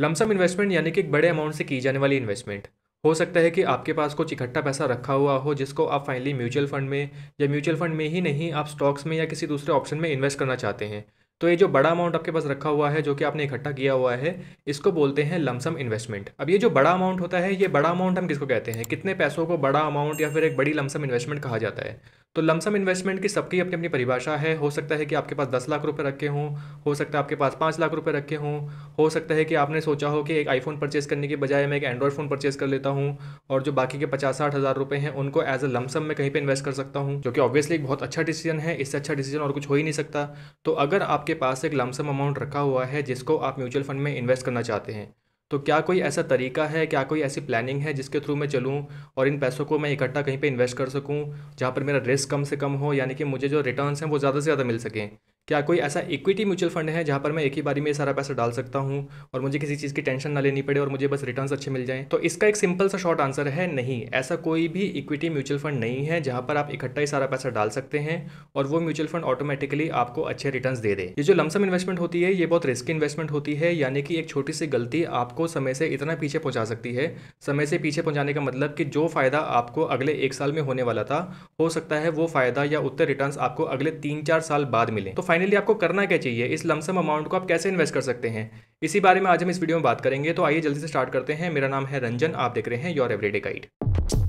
lump sum investment यानी कि एक बड़े अमाउंट से की जाने वाली इन्वेस्टमेंट हो सकता है कि आपके पास कुछ इकट्ठा पैसा रखा हुआ हो जिसको आप फाइनली म्यूचुअल फंड में या म्यूचुअल फंड में ही नहीं आप स्टॉक्स में या किसी दूसरे ऑप्शन में इन्वेस्ट करना चाहते हैं तो ये जो बड़ा अमाउंट आपके पास रखा हुआ है जो कि आपने इकट्ठा किया हुआ है इसको बोलते हैं लमसम इन्वेस्टमेंट अब ये जो बड़ा अमाउंट होता है ये बड़ा अमाउंट हम किसको कहते हैं कितने पैसों को बड़ा अमाउंट या फिर एक बड़ी लमसम इन्वेस्टमेंट कहा जाता है तो लमसम इन्वेस्टमेंट की सबकी अपनी अपनी परिभाषा है हो सकता है कि आपके पास दस लाख रुपए रखे हों हो सकता है आपके पास पाँच लाख रुपए रखे हों हो सकता है कि आपने सोचा हो कि एक आईफोन परचेज़ करने के बजाय मैं एक एंड्रॉयड फ़ोन परचेज़ कर लेता हूँ और जो बाकी के पचास साठ हज़ार रुपये हैं उनको एज अ लमसम में कहीं पर इन्वेस्ट कर सकता हूँ जो कि ऑब्वियसली एक बहुत अच्छा डिसीजन है इससे अच्छा डिसीजन और कुछ हो ही नहीं सकता तो अगर आपके पास एक लमसम अमाउंट रखा हुआ है जिसको आप म्यूचुअल फंड में इन्वेस्ट करना चाहते हैं तो क्या कोई ऐसा तरीका है क्या कोई ऐसी प्लानिंग है जिसके थ्रू मैं चलूँ और इन पैसों को मैं इकट्ठा कहीं पर इन्वेस्ट कर सकूँ जहाँ पर मेरा रिस्क कम से कम हो यानी कि मुझे जो रिटर्न हैं वो ज़्यादा से ज़्यादा मिल सकें क्या कोई ऐसा इक्विटी म्यूचुअल फंड है जहाँ पर मैं एक ही बारी में सारा पैसा डाल सकता हूँ और मुझे किसी चीज़ की टेंशन ना लेनी पड़े और मुझे बस रिटर्न अच्छे मिल जाएं तो इसका एक सिंपल सा शॉर्ट आंसर है नहीं ऐसा कोई भी इक्विटी म्यूचुअल फंड नहीं है जहाँ पर आप इकट्ठा ही सारा पैसा डाल सकते हैं और वो म्यूचुअल फंड ऑटोमेटिकली आपको अच्छे रिटर्न दे दे ये जो लमसम इन्वेस्टमेंट होती है ये बहुत रिस्की इन्वेस्टमेंट होती है यानी कि एक छोटी सी गलती आपको समय से इतना पीछे पहुँचा सकती है समय से पीछे पहुँचाने का मतलब कि जो फायदा आपको अगले एक साल में होने वाला था हो सकता है वो फायदा या उतने रिटर्न आपको अगले तीन चार साल बाद मिले तो फाइनली आपको करना क्या चाहिए इस लमसम अमाउंट को आप कैसे इन्वेस्ट कर सकते हैं इसी बारे में आज हम इस वीडियो में बात करेंगे तो आइए जल्दी से स्टार्ट करते हैं मेरा नाम है रंजन आप देख रहे हैं योर एवरीडे गाइड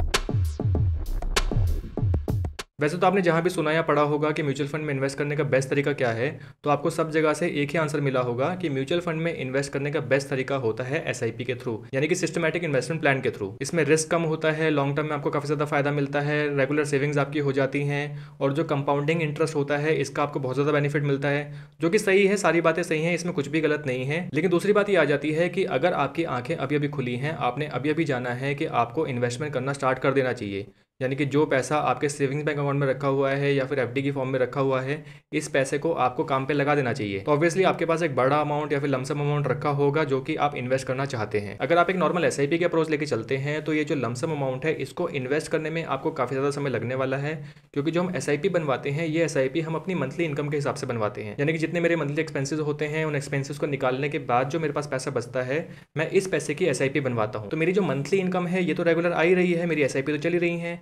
वैसे तो आपने जहाँ भी सुना या पढ़ा होगा कि म्यूचुअल फंड में इन्वेस्ट करने का बेस्ट तरीका क्या है तो आपको सब जगह से एक ही आंसर मिला होगा कि म्यूचुअल फंड में इन्वेस्ट करने का बेस्ट तरीका होता है एस के थ्रू यानी कि सिस्टमेटिक इन्वेस्टमेंट प्लान के थ्रू इसमें रिस्क कम होता है लॉन्ग टर्म में आपको काफ़ी ज़्यादा फायदा मिलता है रेगुलर सेविंग्स आपकी हो जाती हैं और जो कंपाउंडिंग इंटरेस्ट होता है इसका आपको बहुत ज़्यादा बेनिफिट मिलता है जो कि सही है सारी बातें सही हैं इसमें कुछ भी गलत नहीं है लेकिन दूसरी बात ये आ जाती है कि अगर आपकी आंखें अभी अभी खुली हैं आपने अभी अभी जाना है कि आपको इन्वेस्टमेंट करना स्टार्ट कर देना चाहिए यानी कि जो पैसा आपके सेविंग्स बैंक अकाउंट में रखा हुआ है या फिर एफ की फॉर्म में रखा हुआ है इस पैसे को आपको काम पे लगा देना चाहिए तो ऑब्वियसली आपके पास एक बड़ा अमाउंट या फिर लमसम अमाउंट रखा होगा जो कि आप इन्वेस्ट करना चाहते हैं अगर आप एक नॉर्मल एस के अप्रोच लेके चलते हैं तो ये जो लमसम अमाउंट है इसको इन्वेस्ट करने में आपको काफ़ी ज़्यादा समय लगने वाला है क्योंकि जो हम एस बनवाते हैं ये एस हम अपनी मंथली इनकम के हिसाब से बनवाते हैं यानी कि जितने मेरे मंथली एक्सपेंसिस होते हैं उन एक्सपेंसिस को निकालने के बाद जो मेरे पास पैसा बचता है मैं इस पैसे की एस बनवाता हूँ तो मेरी जो मंथली इनकम है ये तो रेगुलर आ ही रही है मेरी एस तो चली रही है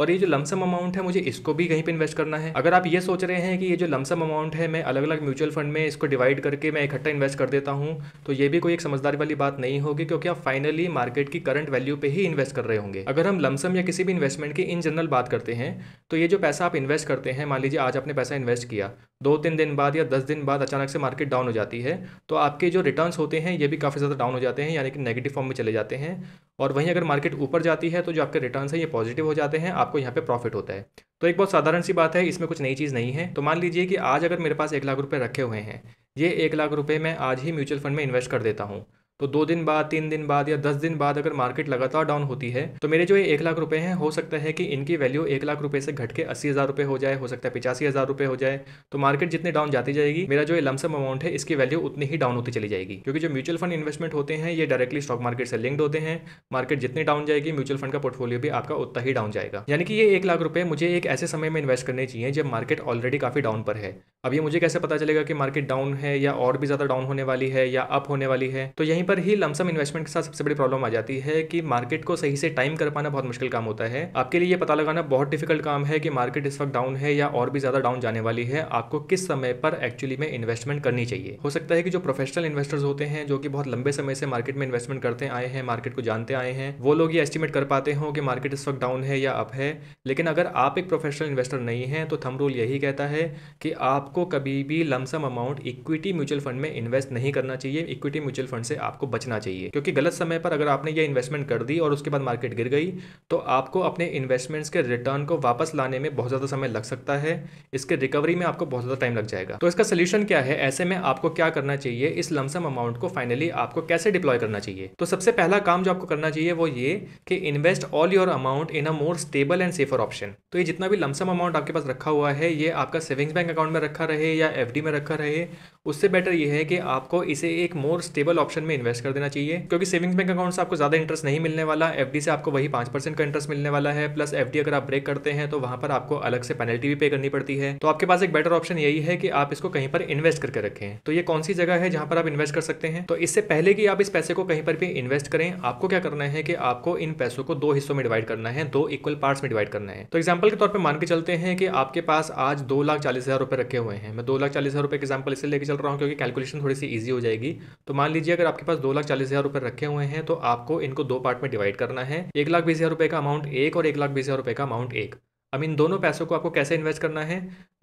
और ये जो लमसम अमाउंट है मुझे इसको भी कहीं पर इन्वेस्ट करना है अगर आप ये सोच रहे हैं कि ये जो लमसम अमाउंट है मैं अलग अलग म्यूचुअल फंड में इसको डिवाइड करके मैं इकट्ठा इन्वेस्ट कर देता हूँ तो ये भी कोई एक समझदारी वाली बात नहीं होगी क्योंकि आप फाइनली मार्केट की करंट वैल्यू पे ही इन्वेस्ट कर रहे होंगे अगर हम लमसम या किसी भी इन्वेस्टमेंट की इन जनरल बात करते हैं तो ये जो पैसा आप इन्वेस्ट करते हैं मान लीजिए आज आपने पैसा इन्वेस्ट किया दो तीन दिन बाद या दस दिन बाद अचानक से मार्केट डाउन हो जाती है तो आपके जो रिटर्न होते हैं ये भी काफ़ी ज़्यादा डाउन हो जाते हैं यानी कि नेगेटिव फॉर्म में चले जाते हैं और वहीं अगर मार्केट ऊपर जाती है तो जो आपके रिटर्न है ये पॉजिटिव हो जाते हैं आप आपको यहाँ पे प्रॉफिट होता है तो एक बहुत साधारण सी बात है इसमें कुछ नई चीज़ नहीं है तो मान लीजिए कि आज अगर मेरे पास एक लाख रुपये रखे हुए हैं ये एक लाख रुपये मैं आज ही म्यूचुअल फंड में इन्वेस्ट कर देता हूँ तो दो दिन बाद तीन दिन बाद या दस दिन बाद अगर मार्केट लगातार डाउन होती है तो मेरे जो ये एक लाख रुपए हैं हो सकता है कि इनकी वैल्यू एक लाख रुपए से घट के अस्सी हज़ार रुपये हो जाए हो सकता है पिचासी हज़ार रुपये हो जाए तो मार्केट जितने डाउन जाती जाएगी मेरा जो ये लमसम अमाउंट है इसकी वैल्यू उतनी ही डाउन होती चली जाएगी क्योंकि जो म्यूचुअल फंड इन्वेस्टमेंट होते हैं ये डायरेक्टली स्टॉक मार्केट से लिंक्ड होते हैं मार्केट जितनी डाउन जाएगी म्यूचुअल फंड का पोर्टफोलियो भी आपका उतना ही डाउन जाएगा यानी कि ये एक लाख रुपये मुझे एक ऐसे समय में इन्वेस्ट करने चाहिए जब मार्केट ऑलरेडी काफ़ी डाउन पर है अब ये मुझे कैसे पता चलेगा कि मार्केट डाउन है या और भी ज़्यादा डाउन होने वाली है या अप होने वाली है तो यहीं पर ही लमसम इन्वेस्टमेंट के साथ सबसे बड़ी प्रॉब्लम आ जाती है कि मार्केट को सही से टाइम कर पाना बहुत मुश्किल काम होता है आपके लिए ये पता लगाना बहुत डिफिकल्ट काम है कि मार्केट इस वक्त डाउन है या और भी ज़्यादा डाउन जाने वाली है आपको किस समय पर एक्चुअली में इन्वेस्टमेंट करनी चाहिए हो सकता है कि जो प्रोफेशनल इन्वेस्टर्स होते हैं जो कि बहुत लंबे समय से मार्केट में इन्वेस्टमेंट करते आए हैं मार्केट को जानते आए हैं वो लोग ये एस्टिमेट कर पाते हो कि मार्केट इस वक्त डाउन है या अप है लेकिन अगर आप एक प्रोफेशनल इन्वेस्टर नहीं है तो थम रूल यही कहता है कि आपको कभी भी lump sum amount equity mutual fund में इन्वेस्ट नहीं करना चाहिए इक्विटी म्यूचुअल फंड से आप आपको बचना चाहिए क्योंकि गलत समय पर अगर आपने ये इन्वेस्टमेंट कर दी और उसके बाद मार्केट गिर गई तो आपको अपने इन्वेस्टमेंट्स के रिटर्न को वापस लाने में बहुत ज़्यादा समय लग सकता है इसके रिकवरी में आपको बहुत ज़्यादा टाइम लग जाएगा तो इसका सोल्यूशन क्या है ऐसे में आपको क्या करना चाहिए इस लमसम अमाउंट को फाइनली आपको कैसे डिप्लॉय करना चाहिए तो सबसे पहला काम जो आपको करना चाहिए वो ये कि invest all your amount in a more stable and safer option तो ये जितना भी लमसम अमाउंट आपके पास रखा हुआ है ये आपका सेविंग्स बैंक अकाउंट में रखा रहे या एफ में रखा रहे उससे बेटर ये है कि आपको इसे एक मोर स्टेबल ऑप्शन में इन्वेस्ट कर देना चाहिए क्योंकि सेविंग्स बैंक अकाउंट से आपको ज़्यादा इंटरेस्ट नहीं मिलने वाला एफ से आपको वही पांच परसेंट का इंटरेस्ट मिलने वाला है प्लस एफ अगर आप ब्रेक करते हैं तो वहां पर आपको अलग से पेनल्टी भी पे करनी पड़ती है तो आपके पास एक बेटर ऑप्शन यही है कि आप इसको कहीं पर इन्वेस्ट करके रखें तो ये कौन सी जगह है जहां पर आप इन्वेस्ट कर सकते हैं तो इससे पहले कि आप इस पैसे को कहीं पर भी इन्वेस्ट करें आपको क्या करना है कि आपको इन पैसों को दो हिस्सों में डिवाइड करना है दो इक्वल पार्ट्स में डिवाइड करना है तो एग्जाम्पल के तौर पर मान के चलते हैं कि आपके पास आज दो लाख चालीस हजार रुपए रखे हुए हैं मैं दो लाख चालीस हजार रुपए एग्जाम्पल इसे लेके चल रहा हूँ क्योंकि कैलकुलेशन थोड़ी सी ईजी हो जाएगी तो मान लीजिए अगर आपके पास दो लाख चालीस हज़ार रुपये रखे हुए हैं तो आपको इनको दो पार्ट में डिवाइड करना है एक लाख बीस हज़ार रुपये का अमाउंट एक और एक लाख बीस हज़ार रुपये का अमाउंट एक अब इन दोनों पैसों को आपको कैसे इन्वेस्ट करना है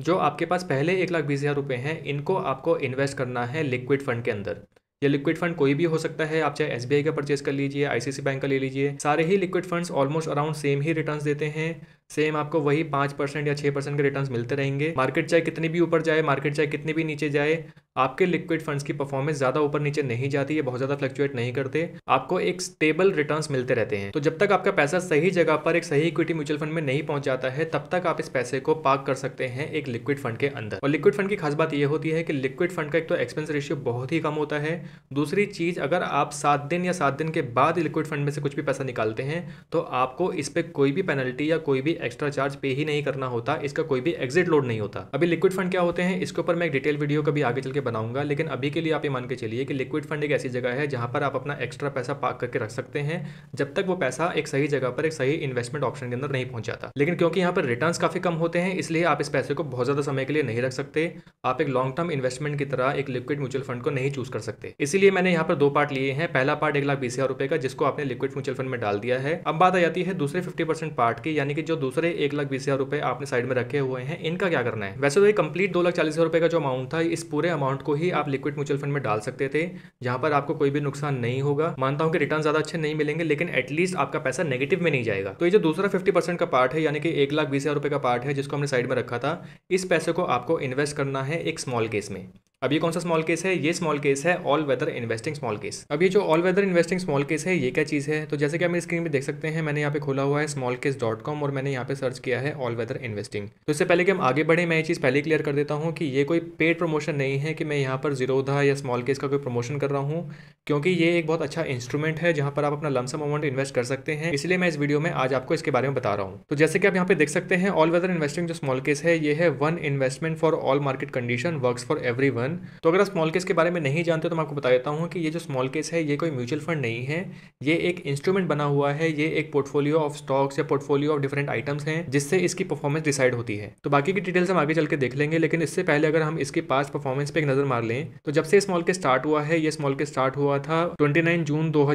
जो आपके पास पहले एक लाख बीस हज़ार रुपये हैं इनको आपको इन्वेस्ट करना है लिक्विड फंड के अंदर ये लिक्विड फंड कोई भी हो सकता है आप चाहे एस का परचेज कर लीजिए आईसीसी बैंक का ले लीजिए सारे ही liquid funds almost around same ही रिटर्न्स देते हैं सेम आपको वही पांच परसेंट या छह परसेंट के रिटर्न्स मिलते रहेंगे मार्केट चाहे कितनी भी ऊपर जाए मार्केट चाहे कितनी भी नीचे जाए आपके लिक्विड फंड्स की परफॉर्मेंस ज़्यादा ऊपर नीचे नहीं जाती है बहुत ज़्यादा फ्लक्चुएट नहीं करते आपको एक स्टेबल रिटर्न मिलते रहते हैं तो जब तक आपका पैसा सही जगह पर एक सही इक्विटी म्यूचुअल फंड में नहीं पहुंच जाता है तब तक आप इस पैसे को पार्क कर सकते हैं एक लिक्विड फंड के अंदर और लिक्विड फंड की खास बात यह होती है कि लिक्विड फंड का एक तो एक्सपेंस रेशियो बहुत ही कम होता है दूसरी चीज़ अगर आप सात दिन या सात दिन के बाद लिक्विड फंड में से कुछ भी पैसा निकालते हैं तो आपको इस पर कोई भी पेनल्टी या कोई भी एक्स्ट्रा चार्ज पे ही नहीं करना होता इसका कोई भी एग्जिट लोड नहीं होता अभी लिक्विड फंड क्या होते हैं इसके ऊपर मैं एक डिटेल वीडियो कभी आगे चल के बनाऊंगा लेकिन अभी के लिए आप ये मान के चलिए कि लिक्विड फंड एक ऐसी जगह है जहां पर आप अपना एक्स्ट्रा पैसा पार्क करके रख सकते हैं जब तक वो पैसा एक सही जगह पर एक सही इन्वेस्टमेंट ऑप्शन के अंदर नहीं पहुंच जाता लेकिन क्योंकि यहाँ पर रिटर्न काफी कम होते हैं इसलिए आप इस पैसे को बहुत ज्यादा समय के लिए नहीं रख सकते आप एक लॉन्ग टर्म इन्वेस्टमेंट की तरह एक लिक्विड म्यूचुअल फंड को नहीं चूज कर सकते इसलिए मैंने यहाँ पर दो पार्ट लिए हैं पहला पार्ट एक लाख बीस हजार रुपए का जिसको आपने लिक्विड म्यूचुअल फंड में डाल दिया है अब बात आ जाती है दूसरे फिफ्टी पार्ट की यानी कि जो दूसरे एक लाख बीस हज़ार रुपये आपने साइड में रखे हुए हैं इनका क्या करना है वैसे तो ये कंप्लीट दो लाख चालीस हज़ार रुपये का जो अमाउंट था इस पूरे अमाउंट को ही आप लिक्विड म्यूचुअल फंड में डाल सकते थे जहाँ पर आपको कोई भी नुकसान नहीं होगा मानता हूँ कि रिटर्न ज़्यादा अच्छे नहीं मिलेंगे लेकिन एटलीस्ट आपका पैसा नेगेटिव में नहीं जाएगा तो ये जो दूसरा फिफ्टी परसेंट का पार्ट है यानी कि एक लाख बीस हज़ार रुपये का पार्ट है जिसको हमने साइड में रखा था इस पैसे को आपको इन्वेस्ट करना है एक स्मॉल केस में अब ये कौन सा स्मॉल केस है ये स्मॉल केस है all weather investing smallcase अब ये जो all weather investing smallcase है ये क्या चीज़ है तो जैसे कि आप स्क्रीन पर देख सकते हैं मैंने यहाँ पे खोला हुआ है स्मॉल केस डॉट कॉम और मैंने यहाँ पे सर्च किया है ऑल वेदर इन्वेस्टिंग तो इससे पहले कि हम आगे बढ़े मैं ये चीज़ पहले क्लियर कर देता हूँ कि ये कोई पेड प्रमोशन नहीं है कि मैं यहाँ पर जीरोधा या स्मॉल केस का कोई प्रमोशन कर रहा हूँ क्योंकि ये एक बहुत अच्छा इंस्ट्रूमेंट है जहाँ पर आप अपना लमसम अमाउंट इन्वेस्ट कर सकते हैं इसलिए मैं इस वीडियो में आज आपको इसके बारे में बता रहा हूँ तो जैसे कि आप यहाँ पे देख सकते हैं ऑल वेदर इन्वेस्टिंग जो स्मॉल केस है ये है one investment for all market condition work for everyone तो अगर आप स्मॉल केस के बारे में नहीं जानते तो मैं आपको बता देता हूँ कि ये जो स्मॉल केस है ये कोई म्यूचुअल फंड नहीं है ये एक इंस्ट्रूमेंट बना हुआ है ये एक पोर्टफोलियो ऑफ स्टॉक्स या पोर्टफोलियो ऑफ डिफरेंट आइटम्स हैं जिससे इसकी परफॉर्मेंस डिसाइड होती है तो बाकी की डिटेल्स हम आगे चल के देख लेंगे लेकिन इससे पहले अगर हम इसके पास परफॉर्मेंस पर एक नज़र मार लें तो जब से स्मॉल केस स्टार्ट हुआ है ये स्मॉल केस स्टार्ट हुआ था ट्वेंटी जून दो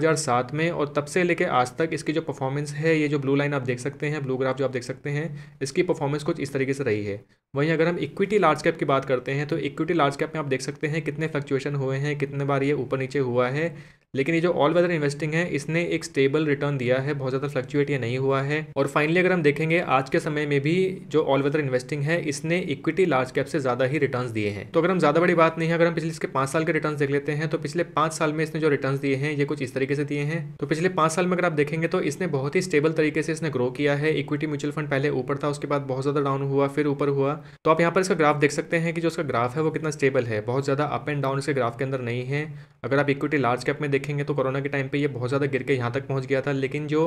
में और तब से लेकर आज तक इसकी जो परफॉर्मेंस है ये जो ब्लू लाइन आप देख सकते हैं ब्लू ग्राफ जो आप देख सकते हैं इसकी परफॉर्मेंस कुछ इस तरीके से रही है वहीं अगर हम इक्विटी लार्ज कैप की बात करते हैं तो इक्विटी लार्ज कैप में आप देख सकते हैं कितने फ्लक्चुएशन हुए हैं कितने बार ये ऊपर नीचे हुआ है लेकिन ये जो ऑल वेदर इन्वेस्टिंग है इसने एक स्टेबल रिटर्न दिया है बहुत ज़्यादा फ्लक्चुएट या नहीं हुआ है और फाइनली अगर हम देखेंगे आज के समय में भी जो ऑल वेदर इन्वेस्टिंग है इसने इक्विटी लार्ज कैप से ज़्यादा ही रिटर्न दिए हैं तो अगर हम ज़्यादा बड़ी बात नहीं है अगर हम पिछले इसके पांच साल के रिटर्न देख लेते हैं तो पिछले पांच साल में इसने जो रिटर्न दिए हैं ये कुछ इस तरीके से दिए हैं तो पिछले पांच साल में अगर आप देखेंगे तो इसने बहुत ही स्टेबल तरीके से इसने ग्रो किया है इक्विटी म्यूचुअल फंड पहले ऊपर था उसके बाद बहुत ज़्यादा डाउन हुआ फिर ऊपर हुआ तो आप यहाँ पर इसका ग्राफ देख सकते हैं कि जो उसका ग्राफ है वो कितना स्टेबल है बहुत ज़्यादा अप एंड डाउन इसके ग्राफ के अंदर नहीं है अगर आप इक्विटी लार्ज कैप में देखेंगे तो कोरोना के टाइम पे ये बहुत ज़्यादा गिर के यहाँ तक पहुँच गया था लेकिन जो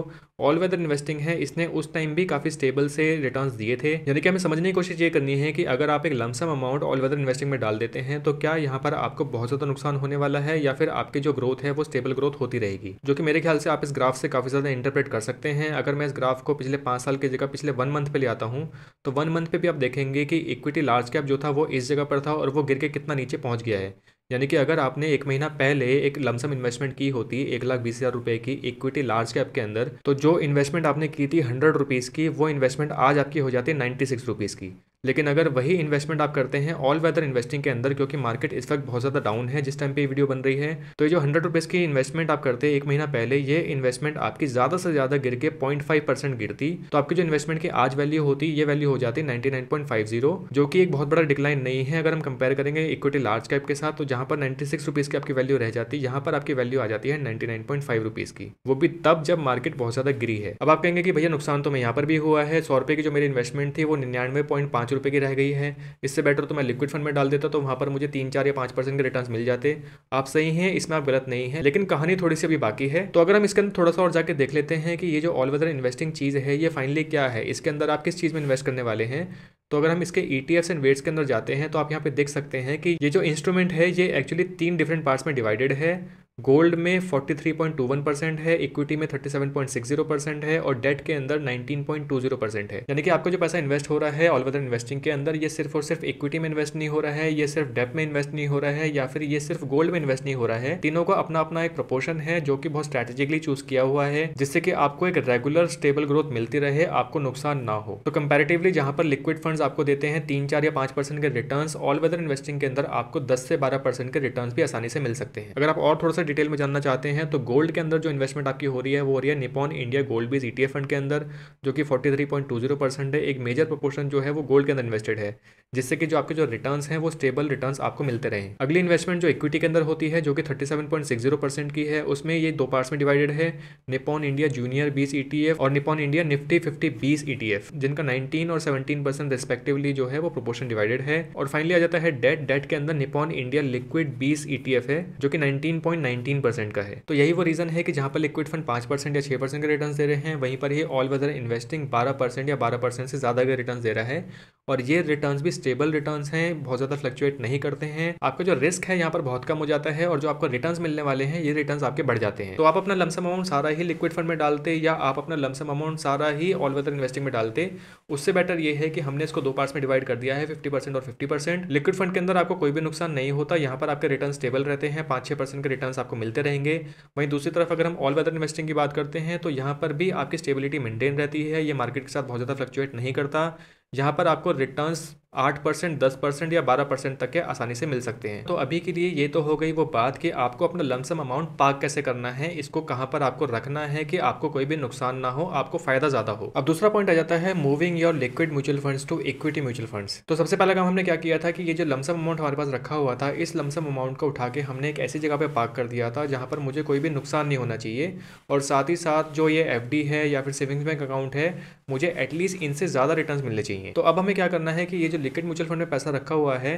ऑल वेदर इन्वेस्टिंग है इसने उस टाइम भी काफ़ी स्टेबल से रिटर्न दिए थे यानी कि हमें समझने की कोशिश ये करनी है कि अगर आप एक lump sum amount all weather investing में डाल देते हैं तो क्या यहाँ पर आपको बहुत ज़्यादा नुकसान होने वाला है या फिर आपकी जो ग्रोथ है वो स्टेबल ग्रोथ होती रहेगी जो कि मेरे ख्याल से आप इस ग्राफ से काफ़ी ज़्यादा इंटरप्रेट कर सकते हैं अगर मैं इस ग्राफ को पिछले पाँच साल की जगह पिछले वन मंथ पे ले आता हूँ तो वन मंथ पर भी आप देखेंगे कि इक्विटी लार्ज कैप जो था वो इस जगह पर था और वो गिर के कितना नीचे पहुँच गया है यानी कि अगर आपने एक महीना पहले एक लमसम इन्वेस्टमेंट की होती एक लाख बीस हज़ार रुपये की इक्विटी लार्ज कैप के अंदर तो जो इन्वेस्टमेंट आपने की थी हंड्रेड रुपीज़ की वो इन्वेस्टमेंट आज आपकी हो जाती है नाइन्टी सिक्स रुपीज़ की लेकिन अगर वही इन्वेस्टमेंट आप करते हैं ऑल वेदर इन्वेस्टिंग के अंदर क्योंकि मार्केट इस वक्त बहुत ज़्यादा डाउन है जिस टाइम पे वीडियो बन रही है तो ये जो हंड्रेड रुपीज़ की इन्वेस्टमेंट आप करते हैं एक महीना पहले ये इन्वेस्टमेंट आपकी ज़्यादा से ज़्यादा गिर के पॉइंट फाइव परसेंट गिरती तो आपकी जो इन्वेस्टमेंट की आज वैल्यू होती ये वैल्यू हो जाती ninety nine point five zero जो कि एक बहुत बड़ा डिक्लाइन नहीं है अगर हम कंपेयर करेंगे इक्विटी लार्ज कैप के साथ तो जहाँ पर नाइन्टी सिक्स रुपीज़ की आपकी वैल्यू रह जाती है यहाँ पर आपकी वैल्यू आ जाती है ninety nine point five rupees की वो भी तब जब मार्केट बहुत ज़्यादा गिरी है अब आप कहेंगे कि भैया नुकसान तो मैं यहाँ पर भी हुआ है सौ रुपये की जो मेरी इन्वेस्टमेंट थी वो निन्यानवे पॉइंट पाँच पाँच रुपये की रह गई है इससे बेटर तो मैं लिक्विड फंड में डाल देता तो वहाँ पर मुझे तीन चार या पाँच परसेंट के रिटर्न मिल जाते आप सही हैं इसमें आप गलत नहीं है लेकिन कहानी थोड़ी सी अभी बाकी है तो अगर हम इसके अंदर थोड़ा सा और जाकर देख लेते हैं कि ये जो ऑल वेदर इन्वेस्टिंग चीज़ है ये फाइनली क्या है इसके अंदर आप किस चीज़ में इन्वेस्ट करने वाले हैं तो अगर हम इसके ई टी एंड वेट्स के अंदर जाते हैं तो आप यहाँ पे देख सकते हैं कि ये जो इंस्ट्रूमेंट है ये एक्चुअली तीन डिफरेंट पार्ट्स में डिवाइडेड है गोल्ड में 43.21 परसेंट है इक्विटी में 37.60 परसेंट है और डेट के अंदर 19.20 परसेंट है यानी कि आपका जो पैसा इन्वेस्ट हो रहा है ऑल वेदर इन्वेस्टिंग के अंदर ये सिर्फ और सिर्फ इक्विटी में इन्वेस्ट नहीं हो रहा है ये सिर्फ डेप में इन्वेस्ट नहीं हो रहा है या फिर ये सिर्फ गोल्ड में इन्वेस्ट नहीं हो रहा है तीनों का अपना अपना एक प्रोपोर्शन है जो कि बहुत स्ट्रेटेजिकली चूज किया हुआ है जिससे कि आपको एक रेगुलर स्टेबल ग्रोथ मिलती रहे आपको नुकसान ना हो तो कंपेरेटिवली जहां पर लिक्विड फंड आपको देते हैं तीन चार या पांच परसेंट के रिटर्न ऑल वेदर इन्वेस्टिंग के अंदर आपको दस से बारह परसेंट के रिटर्न भी आसानी से मिल सकते हैं अगर आप और थोड़ा सा डिटेल में जानना चाहते हैं तो गोल्ड के अंदर जो इन्वेस्टमेंट आपकी हो रही है वो हो रही है निपॉन इंडिया गोल्ड बीज ई फंड के अंदर जो कि 43.20 परसेंट है एक मेजर प्रोपोर्शन जो है वो गोल्ड के अंदर इन्वेस्टेड है जिससे कि जो आपके जो रिटर्न हैं वो स्टेबल रिटर्न आपको मिलते रहे अगली इन्वेस्टमेंट जो इक्विटी के अंदर होती है जो कि थर्टी की है उसमें ये दो पार्ट्स में डिवाइडेड है निपॉन इंडिया जूनियर बीस ई और निपॉन इंडिया निफ्टी फिफ्टी बीस ई जिनका नाइनटीन और सेवनटीन परसेंट रिस्पेक्टिवली जो है वो प्रोपोर्शन डिवाइडेड है और फाइनली आ जाता है डेट डेट के अंदर निपॉन इंडिया लिक्विड बीस ई है जो कि नाइनटीन नाइनटीन का है तो यही वो रीजन है कि जहां पर लिक्विड फंड पांच परसेंट या छह परसेंट के रिटर्न दे रहे हैं वहीं पर ये ऑल वेदर इन्वेस्टिंग बारह परसेंट या बारह परसेंट से ज़्यादा के रिटर्न दे रहा है और ये रिटर्न्स भी स्टेबल रिटर्न्स हैं बहुत ज़्यादा फ्लक्चुएट नहीं करते हैं आपका जो रिस्क है यहाँ पर बहुत कम हो जाता है और जो आपको रिटर्न्स मिलने वाले हैं ये रिटर्न्स आपके बढ़ जाते हैं तो आप अपना लमसम अमाउंट सारा ही लिक्विड फंड में डालते या आप अपना लमसम अमाउंट सारा ही ऑल वेदर इन्वेस्टिंग में डालते उससे बेटर ये है कि हमने इसको दो पार्ट्स में डिवाइड कर दिया है फिफ्टी और फिफ्टी लिक्विड फंड के अंदर आपको कोई भी नुकसान नहीं होता यहाँ पर आपके रिटर्न स्टेबल रहते हैं पाँच छः के रिटर्न आपको मिलते रहेंगे वहीं दूसरी तरफ अगर हम ऑल वेदर इन्वेस्टिंग की बात करते हैं तो यहाँ पर भी आपकी स्टेबिलिटी मेंटेन रहती है ये मार्केट के साथ बहुत ज़्यादा फ्लक्चुएट नहीं करता यहाँ पर आपको रिटर्न्स आठ परसेंट दस परसेंट या बारह परसेंट तक के आसानी से मिल सकते हैं तो अभी के लिए ये तो हो गई वो बात कि आपको अपना लमसम अमाउंट पार्क कैसे करना है इसको कहाँ पर आपको रखना है कि आपको कोई भी नुकसान ना हो आपको फायदा ज़्यादा हो अब दूसरा पॉइंट आ जाता है moving your liquid mutual funds to equity mutual funds तो सबसे पहला काम हमने क्या किया था कि ये जो लमसम अमाउंट हमारे पास रखा हुआ था इस लमसम अमाउंट को उठा के हमने एक ऐसी जगह पर पार्क कर दिया था जहाँ पर मुझे कोई भी नुकसान नहीं होना चाहिए और साथ ही साथ जो ये एफ है या फिर सेविंग्स बैंक अकाउंट है मुझे एटलीस्ट इनसे ज़्यादा रिटर्न मिलने चाहिए तो अब हमें क्या करना है कि ये जो लिक्विड म्यूचुअल फंड में पैसा रखा हुआ है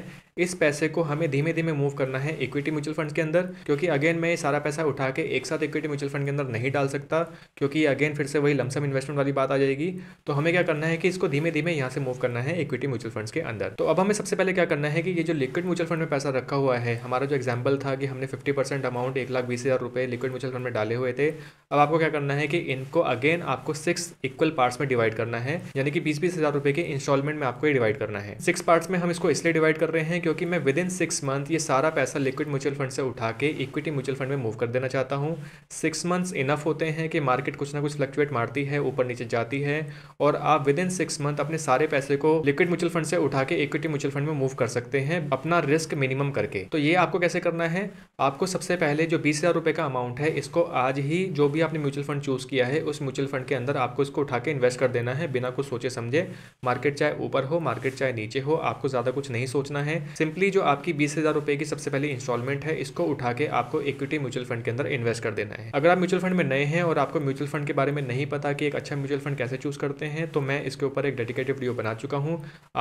इस पैसे को हमें धीमे धीमे मूव करना है इक्विटी म्यूचुअल फंड के अंदर क्योंकि अगेन मैं सारा पैसा उठा के एक साथ इक्विटी म्यूचुअल फंड के अंदर नहीं डाल सकता क्योंकि अगेन फिर से वही लमसम इन्वेस्टमेंट वाली बात आ जाएगी तो हमें क्या करना है कि इसको धीमे धीमे यहाँ से मूव करना है इक्विटी म्यूचुअल फंड के अंदर तो अब हमें सबसे पहले क्या करना है कि ये जो लिक्विड म्यूचुअल फंड में पैसा रखा हुआ है हमारा जो एग्जाम्पल था कि हमने फिफ्टी परसेंट अमाउंट एक लाख बीस हज़ार रुपये लिक्विड म्यूचुअल फंड में डाले हुए थे अब आपको क्या करना है कि इनको अगेन आपको सिक्स इक्वल पार्ट्स में डिवाइड करना है यानी कि बीस बीस हज़ार रुपए के इंस्टॉलमेंट में आपको डिवाइड करना है हैं सिक्स पार्ट्स में हम इसको इसलिए डिवाइड कर रहे हैं क्योंकि मैं विद इन सिक्स मंथ ये सारा पैसा लिक्विड म्यूचुअल फंड से उठा के इक्विटी म्यूचुअल फंड में मूव कर देना चाहता हूँ सिक्स मंथ्स इनफ होते हैं कि मार्केट कुछ ना कुछ फ्लक्चुएट मारती है ऊपर नीचे जाती है और आप विद इन सिक्स मंथ अपने सारे पैसे को लिक्विड म्यूचुअल फंड से उठा के इक्विटी म्यूचुअल फंड में मूव कर सकते हैं अपना रिस्क मिनिमम करके तो ये आपको कैसे करना है आपको सबसे पहले जो बीस हज़ार रुपए का अमाउंट है इसको आज ही जो भी आपने म्यूचुअल फंड चूज़ किया है उस म्यूचुअल फंड के अंदर आपको इसको उठा के इन्वेस्ट कर देना है बिना कुछ सोचे समझे मार्केट चाहे ऊपर हो मार्केट चाहे नीचे नीचे हो आपको ज़्यादा कुछ नहीं सोचना है सिंपली जो आपकी बीस हज़ार रुपए की सबसे पहले इंस्टॉलमेंट है इसको उठा के आपको इक्विटी म्यूचुअल फंड के अंदर इन्वेस्ट कर देना है अगर आप म्यूचुअल फंड में नए हैं और आपको म्यूचुअल फंड के बारे में नहीं पता कि एक अच्छा म्यूचुअल फंड कैसे चूज़ करते हैं तो मैं इसके ऊपर एक डेडिकेटेड वीडियो बना चुका हूँ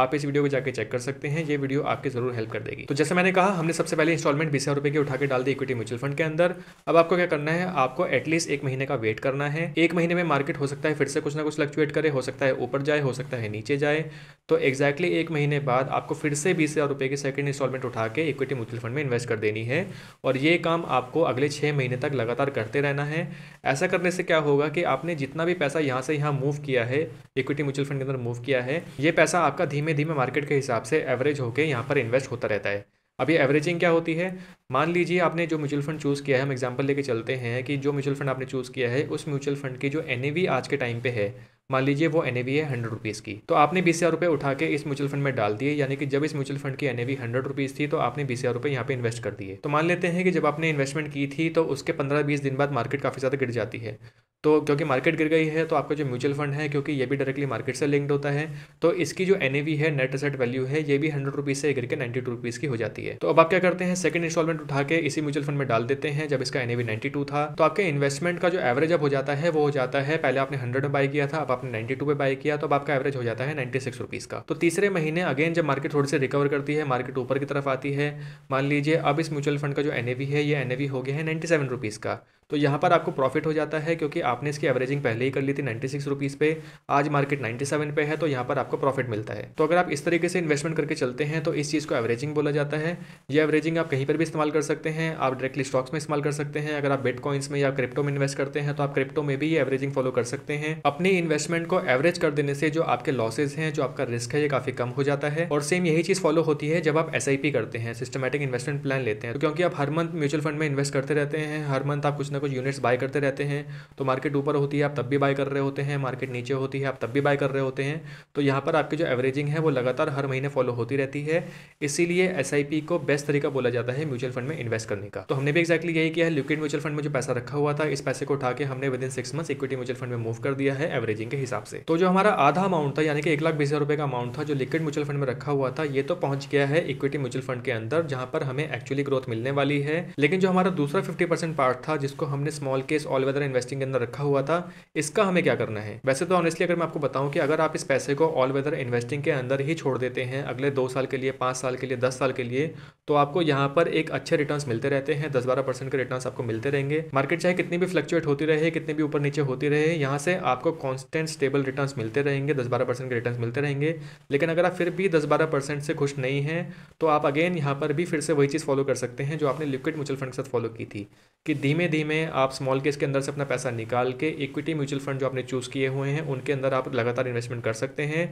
आप इस वीडियो को जाकर चेक कर सकते हैं ये वीडियो आपकी ज़रूर हेल्प कर देगी तो जैसे मैंने कहा हमने सबसे पहले इंस्टॉलमेंट बीस हज़ार रुपये की उठा के डाल दी इक्विटी म्यूचुअल फंड के अंदर अब आपको क्या करना है आपको एटलीस्ट एक महीने का वेट करना है एक महीने में मार्केट हो सकता है फिर से कुछ ना कुछ फ्लक्चुएट करे हो सकता है ऊपर जाए हो सकता है नीचे जाए तो एक्जैक्टली exactly एक महीने बाद आपको फिर से बीस हज़ार रुपये की सेकेंड इंस्टॉलमेंट उठा के इक्विटी म्यूचुअल फंड में इन्वेस्ट कर देनी है और ये काम आपको अगले छः महीने तक लगातार करते रहना है ऐसा करने से क्या होगा कि आपने जितना भी पैसा यहाँ से यहाँ मूव किया है इक्विटी म्यूचुअल फंड के अंदर मूव किया है ये पैसा आपका धीमे धीमे मार्केट के हिसाब से एवरेज होकर यहाँ पर इन्वेस्ट होता रहता है अब ये एवरेजिंग क्या होती है मान लीजिए आपने जो म्यूचुअल फंड चूज़ किया है हम एग्जांपल लेके चलते हैं कि जो म्यूचुअल फंड आपने चूज़ किया है उस म्यूचुअल फंड की जो एन आज के टाइम पे है मान लीजिए वो एन है हंड्रेड रुपीज़ की तो आपने बीस हज़ार रुपये उठा के इस म्यूचुअल फंड में डाल दिए यानी कि जब इस म्यूचुअल फंड की एन एवी हंड्रेड रुपीज़ थी तो आपने बीस हज़ार रुपये यहाँ पे इन्वेस्ट कर दिए तो मान लेते हैं कि जब आपने इन्वेस्टमेंट की थी तो उसके पंद्रह बीस दिन बाद मार्केट काफ़ी ज़्यादा गिर जाती है तो क्योंकि मार्केट गिर गई है तो आपका जो म्यूचुअल फंड है क्योंकि ये भी डायरेक्टली मार्केट से लिंक्ड होता है तो इसकी जो एन है नेट असेट वैल्यू है ये भी हंड्रेड रुपीज़ से गिर के नाइन्टी टू रुपीज़ की हो जाती है तो अब आप क्या करते हैं सेकंड इंस्टॉलमेंट उठा के इसी म्यूचुअल फंड में डाल देते हैं जब इसका एन नाइन्टी टू था तो आपके इन्वेस्टमेंट का जो एवरेज अब हो जाता है वो हो जाता है पहले आपने हंड्रेड में बाय किया था अब आपने नाइन्टी टू में बाय किया तो अब आपका एवरेज हो जाता है नाइन्टी सिक्स रुपीज़ का तो तीसरे महीने अगेन जब मार्केट थोड़ी से रिकवर करती है मार्केट ऊपर की तरफ आती है मान लीजिए अब इस म्यूचुअल फंड का जो एन है ये एन हो गया है नाइन्टी सेवन रुपीज़ का तो यहाँ पर आपको प्रॉफिट हो जाता है क्योंकि आपने इसकी एवरेजिंग पहले ही कर ली थी नाइन्टी सिक्स रुपीज़ पे आज मार्केट नाइन्टी सेवन पे है तो यहाँ पर आपको प्रॉफिट मिलता है तो अगर आप इस तरीके से इन्वेस्टमेंट करके चलते हैं तो इस चीज़ को एवरेजिंग बोला जाता है ये एवरेजिंग आप कहीं पर भी इस्तेमाल कर सकते हैं आप डायरेक्टली स्टॉक्स में इस्तेमाल कर सकते हैं अगर आप बेट कॉइन्स में या क्रिप्टो में इन्वेस्ट करते हैं तो आप क्रिप्टो में भी ये एवरेजिंग फॉलो कर सकते हैं अपनी इन्वेस्टमेंट को एवरेज कर देने से जो आपके लॉसेज हैं जो आपका रिस्क है ये काफ़ी कम हो जाता है और सेम यही चीज़ फॉलो होती है जब आप एस करते हैं सिस्टमेटिक इन्वेस्टमेंट प्लान लेते हैं तो क्योंकि आप हर मंथ म्यूचुअल फंड में इन्वेस्ट करते रहते हैं हर मंथ आप कुछ ना कुछ यूनिट्स बाय करते रहते हैं तो मार्केट ऊपर होती है आप तब भी बाय कर रहे होते हैं मार्केट नीचे होती है आप तब भी बाय कर रहे होते हैं तो यहाँ पर आपकी जो एवरेजिंग है वो लगातार हर महीने फॉलो होती रहती है इसीलिए एस को बेस्ट तरीका बोला जाता है म्यूचुअल फंड में इन्वेस्ट करने का तो हमने भी एक्जैक्टली यही किया है लिक्विड म्यूचुअल फंड में जो पैसा रखा हुआ था इस पैसे को उठा के हमने within six month equity mutual fund में मूव कर दिया है एवरेजिंग के हिसाब से तो जो हमारा आधा अमाउंट था यानी कि एक लाख बीस हज़ार रुपये का अमाउंट था जो लिक्विड म्यूचुअल फंड में रखा हुआ था ये तो पहुंच गया है इक्विटी म्यूचुअल फंड के अंदर जहां पर हमें एक्चुअली ग्रोथ मिलने वाली है लेकिन जो हमारा दूसरा फिफ्टी पार्ट था जिसको जिसको हमने smallcase all weather investing के अंदर रखा हुआ था इसका हमें क्या करना है वैसे तो ऑनेस्टली अगर मैं आपको बताऊं कि अगर आप इस पैसे को ऑल वेदर इन्वेस्टिंग के अंदर ही छोड़ देते हैं अगले दो साल के लिए पाँच साल के लिए दस साल के लिए तो आपको यहाँ पर एक अच्छे रिटर्न मिलते रहते हैं दस बारह परसेंट के रिटर्न आपको मिलते रहेंगे मार्केट चाहे कितनी भी फ्लक्चुएट होती रहे कितनी भी ऊपर नीचे होती रहे यहाँ से आपको कॉन्स्टेंट स्टेबल रिटर्न मिलते रहेंगे दस बारह परसेंट के रिटर्न मिलते रहेंगे लेकिन अगर आप फिर भी दस बारह परसेंट से खुश नहीं हैं तो आप अगेन यहाँ पर भी फिर से वही चीज़ फॉलो कर सकते हैं जो आपने लिक्विड म्यूचुअल फंड के साथ फॉलो की थी कि धीमे धीमे आप स्मॉल केस के अंदर से अपना पैसा निकाल के इक्विटी म्यूचुअल फंड जो आपने चूज़ किए हुए हैं उनके अंदर आप लगातार इन्वेस्टमेंट कर सकते हैं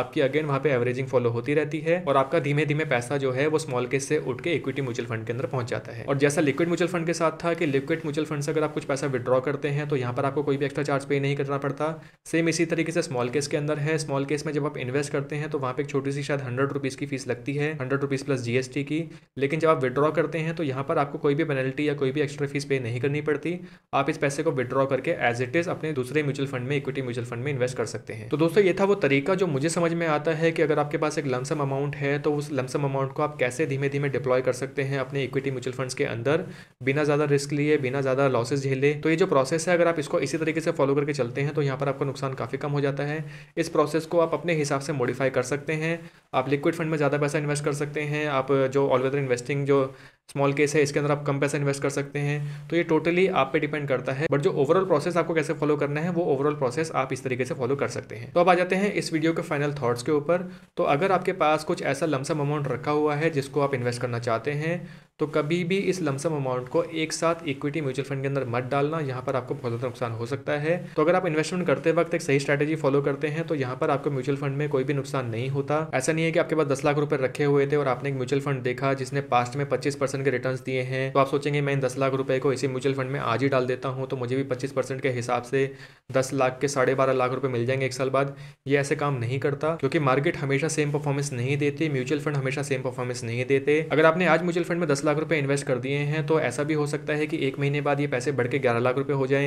आपकी अगेन वहाँ पे एवरेजिंग फॉलो होती रहती है और आपका धीमे धीमे पैसा जो है वो स्मॉल केस से उठ के इक्विटी म्यूचुअल फंड के अंदर पहुंच जाता है और जैसा लिक्विड म्यूचुअल फंड के साथ था कि लिक्विड म्यूचुअल फंड से अगर आप कुछ पैसा विड्रॉ करते हैं तो यहाँ पर आपको कोई भी एक्स्ट्रा चार्ज पे नहीं करना पड़ता सेम इसी तरीके से स्मॉल केस के अंदर है स्मॉल केस में जब आप इन्वेस्ट करते हैं तो वहाँ पर एक छोटी सी शायद हंड्रेड रुपीज़ की फीस लगती है हंड्रेड रुपीज़ प्लस जीएसटी की लेकिन जब आप विड्रॉ करते हैं तो यहाँ पर आपको कोई भी पेनल्टी या कोई भी एक्स्ट्रा फीस पे नहीं करनी पड़ती आप इस पैसे को विड्रॉ करके एज इट इज़ अपने दूसरे म्यूचुअल फंड में इक्विटी म्यूचुअल फंड में इन्वेस्ट कर सकते हैं तो दोस्तों ये था वो तरीका जो मुझे समझ में आता है कि अगर आपके पास एक लमसम अमाउंट है तो उस लमसम अमाउंट को आप कैसे धीमे धीमे डिप्लॉय कर सकते हैं अपने इक्विटी म्यूचुअल फंड के अंदर बिना ज़्यादा रिस्क लिए बिना ज़्यादा लॉसेज झेले तो ये जो प्रोसेस है अगर आप इसको इसी तरीके से फॉलो करके चलते हैं तो यहाँ पर आपका नुकसान काफ़ी कम हो जाता है इस प्रोसेस को आप अपने हिसाब से मॉडिफाई कर सकते हैं आप लिक्विड फंड में ज़्यादा पैसा इन्वेस्ट कर सकते हैं आप जो ऑल वेदर इन्वेस्टिंग जो स्मॉल केस है इसके अंदर आप कम पैसा इन्वेस्ट कर सकते हैं तो ये टोटली आप पे डिपेंड करता है बट जो ओवरऑल प्रोसेस आपको कैसे फॉलो करना है वो ओवरऑल प्रोसेस आप इस तरीके से फॉलो कर सकते हैं तो अब आ जाते हैं इस वीडियो के फाइनल थॉट्स के ऊपर तो अगर आपके पास कुछ ऐसा लमसम अमाउंट रखा हुआ है जिसको आप इन्वेस्ट करना चाहते हैं तो कभी भी इस लमसम अमाउंट को एक साथ इक्विटी म्यूचुअल फंड के अंदर मत डालना यहाँ पर आपको बहुत ज़्यादा नुकसान हो सकता है तो अगर आप इन्वेस्टमेंट करते वक्त एक सही स्ट्रैटेजी फॉलो करते हैं तो यहाँ पर आपको म्यूचुअल फंड में कोई भी नुकसान नहीं होता ऐसा नहीं है कि आपके पास दस लाख रुपए रखे हुए थे और आपने एक म्यूचुअल फंड देखा जिसने पास्ट में पच्चीस परसेंट के रिटर्न दिए हैं तो आप सोचेंगे मैं इन दस लाख रुपए को इसी म्यूचुअल फंड में आज ही डाल देता हूँ तो मुझे भी पच्चीस परसेंट के हिसाब से दस लाख के साढ़े बारह लाख रुपये मिल जाएंगे एक साल बाद ये ऐसे काम नहीं करता क्योंकि मार्केट हमेशा सेम परफॉर्मेंस नहीं देती म्यूचुअल फंड हमेशा सेम परफॉर्मेंस नहीं देते अगर आपने आज म्यूचुअल फंड में दस लाख रुपए इन्वेस्ट कर दिए हैं तो ऐसा भी हो सकता है कि एक महीने बाद ये पैसे बढ़ के ग्यारह लाख रुपए हो जाएं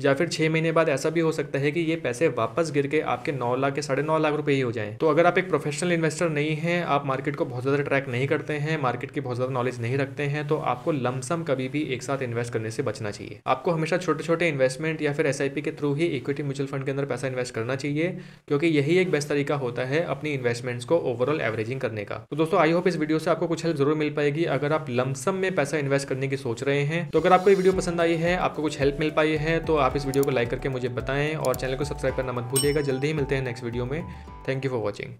या फिर छः महीने बाद ऐसा भी हो सकता है कि ये पैसे वापस गिर के आपके नौ लाख के साढ़े नौ लाख रुपए ही हो जाएं तो अगर आप एक प्रोफेशनल इन्वेस्टर नहीं हैं आप मार्केट को बहुत ज़्यादा ट्रैक नहीं करते हैं मार्केट की बहुत ज़्यादा नॉलेज नहीं रखते हैं तो आपको लमसम कभी भी एक साथ इन्वेस्ट करने से बचना चाहिए आपको हमेशा छोटे छोटे इन्वेस्टमेंट या फिर एस के थ्रू ही इक्विटी म्यूचुअल फंड के अंदर पैसा इन्वेस्ट करना चाहिए क्योंकि यही एक बेस्ट तरीका होता है अपनी इन्वेस्टमेंट्स को ओवरऑल एवरेजिंग करने का तो दोस्तों आई होप इस वीडियो से आपको कुछ हेल्प जरूर मिल पाएगी अगर आप लमसम में पैसा इन्वेस्ट करने की सोच रहे हैं तो अगर आपको ये वीडियो पसंद आई है आपको कुछ हेल्प मिल पाई है तो आप इस वीडियो को लाइक करके मुझे बताएं और चैनल को सब्सक्राइब करना मत भूलिएगा जल्दी ही मिलते हैं नेक्स्ट वीडियो में थैंक यू फॉर वॉचिंग